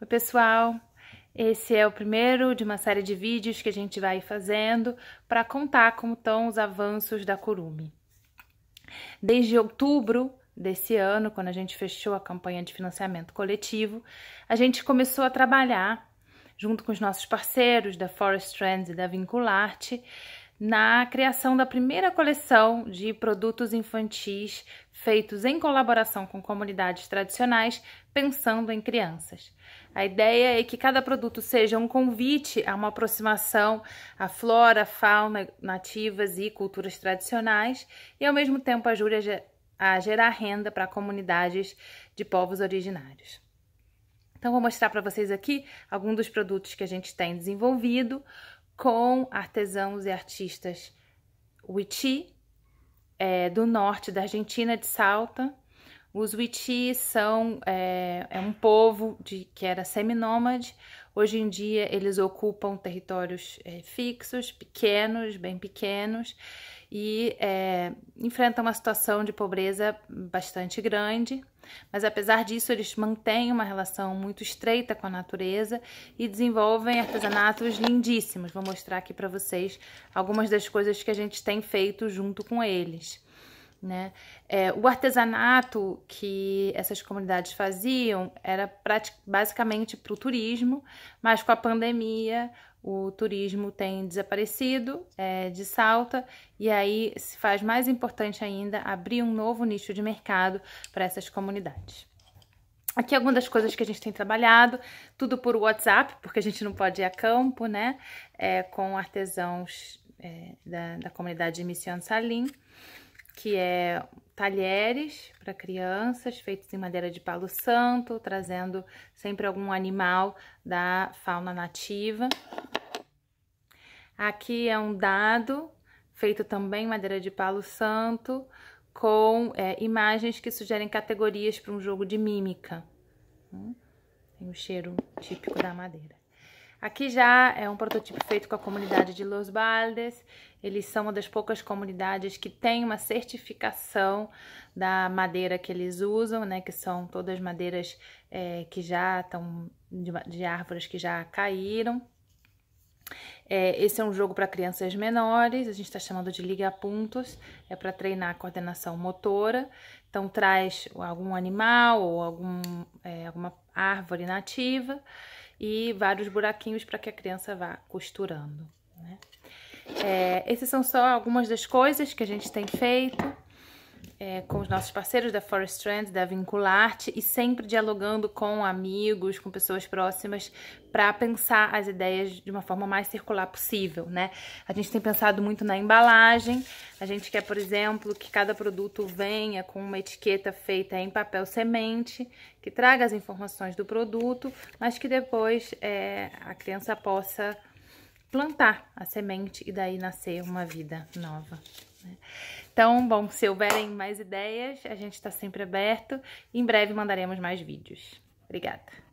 Oi, pessoal! Esse é o primeiro de uma série de vídeos que a gente vai fazendo para contar como estão os avanços da Curumi. Desde outubro desse ano, quando a gente fechou a campanha de financiamento coletivo, a gente começou a trabalhar junto com os nossos parceiros da Forest Trends e da Vincularte, na criação da primeira coleção de produtos infantis feitos em colaboração com comunidades tradicionais, pensando em crianças. A ideia é que cada produto seja um convite a uma aproximação à flora, fauna nativas e culturas tradicionais e ao mesmo tempo ajude a gerar renda para comunidades de povos originários. Então vou mostrar para vocês aqui alguns dos produtos que a gente tem desenvolvido, com artesãos e artistas Wichí, é, do norte da Argentina, de Salta, os Wichis são é, é, um povo de, que era seminômade. Hoje em dia eles ocupam territórios é, fixos, pequenos, bem pequenos, e é, enfrentam uma situação de pobreza bastante grande. Mas apesar disso, eles mantêm uma relação muito estreita com a natureza e desenvolvem artesanatos lindíssimos. Vou mostrar aqui para vocês algumas das coisas que a gente tem feito junto com eles. Né? É, o artesanato que essas comunidades faziam era basicamente para o turismo, mas com a pandemia o turismo tem desaparecido é, de Salta e aí se faz mais importante ainda abrir um novo nicho de mercado para essas comunidades. Aqui algumas é das coisas que a gente tem trabalhado, tudo por WhatsApp, porque a gente não pode ir a campo, né? É, com artesãos é, da, da comunidade de Mission Salim que é talheres para crianças feitos em madeira de palo santo, trazendo sempre algum animal da fauna nativa. Aqui é um dado feito também em madeira de palo santo, com é, imagens que sugerem categorias para um jogo de mímica. Hum? Tem o cheiro típico da madeira. Aqui já é um protótipo feito com a comunidade de Los Baldes. Eles são uma das poucas comunidades que tem uma certificação da madeira que eles usam, né? Que são todas madeiras é, que já estão de, de, árvores que já caíram. É, esse é um jogo para crianças menores, a gente está chamando de Liga Pontos, é para treinar a coordenação motora. Então traz algum animal ou algum, é, alguma árvore nativa e vários buraquinhos para que a criança vá costurando. Né? É, essas são só algumas das coisas que a gente tem feito é, com os nossos parceiros da Forest Trends, da Vincularte e sempre dialogando com amigos, com pessoas próximas para pensar as ideias de uma forma mais circular possível, né? A gente tem pensado muito na embalagem, a gente quer, por exemplo, que cada produto venha com uma etiqueta feita em papel semente, que traga as informações do produto, mas que depois é, a criança possa plantar a semente e daí nascer uma vida nova. Né? Então, bom, se houverem mais ideias, a gente está sempre aberto. Em breve mandaremos mais vídeos. Obrigada!